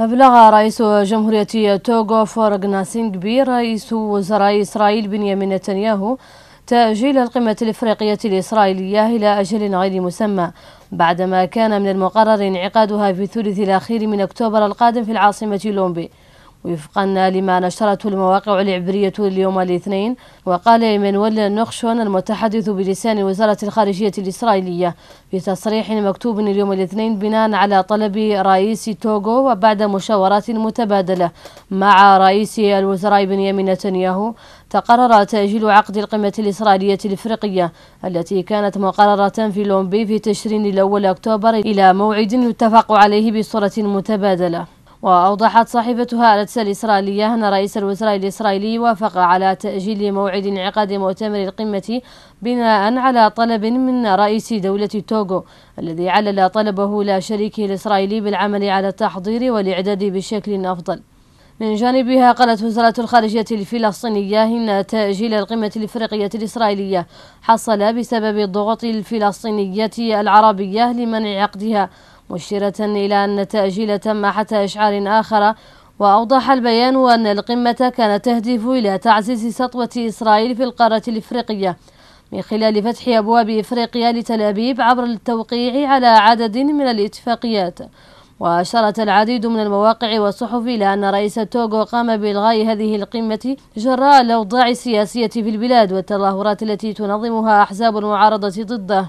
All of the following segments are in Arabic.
أبلغ رئيس جمهورية توغو فورغ ناسينغبي رئيس وزراء إسرائيل بنيامين نتنياهو تأجيل القمة الإفريقية الإسرائيلية إلى أجل غير مسمى بعدما كان من المقرر انعقادها في الثلث الأخير من أكتوبر القادم في العاصمة لومبي وفقا لما نشرته المواقع العبرية اليوم الاثنين وقال إيمانويل نخشون المتحدث بلسان وزارة الخارجية الإسرائيلية في تصريح مكتوب اليوم الاثنين بناء على طلب رئيس توغو وبعد مشاورات متبادلة مع رئيس الوزراء بنيامين نتنياهو تقرر تأجيل عقد القمة الإسرائيلية الإفريقية التي كانت مقررة في لومبي في تشرين الأول أكتوبر إلى موعد يتفق عليه بصورة متبادلة وأوضحت صحيفتها الأتس الإسرائيلية أن رئيس الوزراء الإسرائيلي وافق على تأجيل موعد انعقاد مؤتمر القمة بناء على طلب من رئيس دولة توغو الذي علل طلبه إلى شريكه الإسرائيلي بالعمل على التحضير والإعداد بشكل أفضل من جانبها قالت وزارة الخارجية الفلسطينية إن تأجيل القمة الإفريقية الإسرائيلية حصل بسبب الضغوط الفلسطينية العربية لمنع عقدها مشيرة إلى أن تأجيل تم حتى إشعار آخر وأوضح البيان أن القمة كانت تهدف إلى تعزيز سطوة إسرائيل في القارة الإفريقية من خلال فتح أبواب إفريقيا لتل أبيب عبر التوقيع على عدد من الاتفاقيات وأشارت العديد من المواقع والصحف إلى أن رئيس توغو قام بإلغاء هذه القمة جراء الأوضاع السياسية في البلاد والتظاهرات التي تنظمها أحزاب المعارضة ضده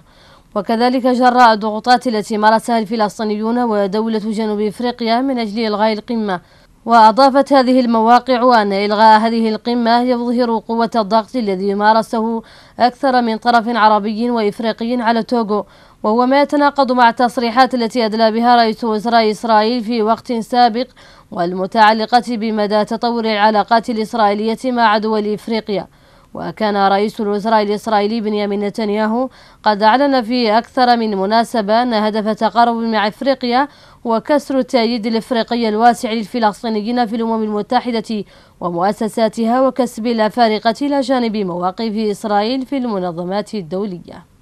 وكذلك جراء الضغوطات التي مارسها الفلسطينيون ودولة جنوب إفريقيا من أجل إلغاء القمة وأضافت هذه المواقع أن إلغاء هذه القمة يظهر قوة الضغط الذي مارسه أكثر من طرف عربي وإفريقي على توغو وهو ما يتناقض مع التصريحات التي أدلى بها رئيس وزراء إسرائيل في وقت سابق والمتعلقة بمدى تطور العلاقات الإسرائيلية مع دول إفريقيا وكان رئيس الوزراء الإسرائيلي بنيامين نتنياهو قد أعلن في أكثر من مناسبة أن هدف التقارب مع إفريقيا هو كسر التأييد الإفريقي الواسع للفلسطينيين في الأمم المتحدة ومؤسساتها وكسب الأفارقة إلى جانب مواقف إسرائيل في المنظمات الدولية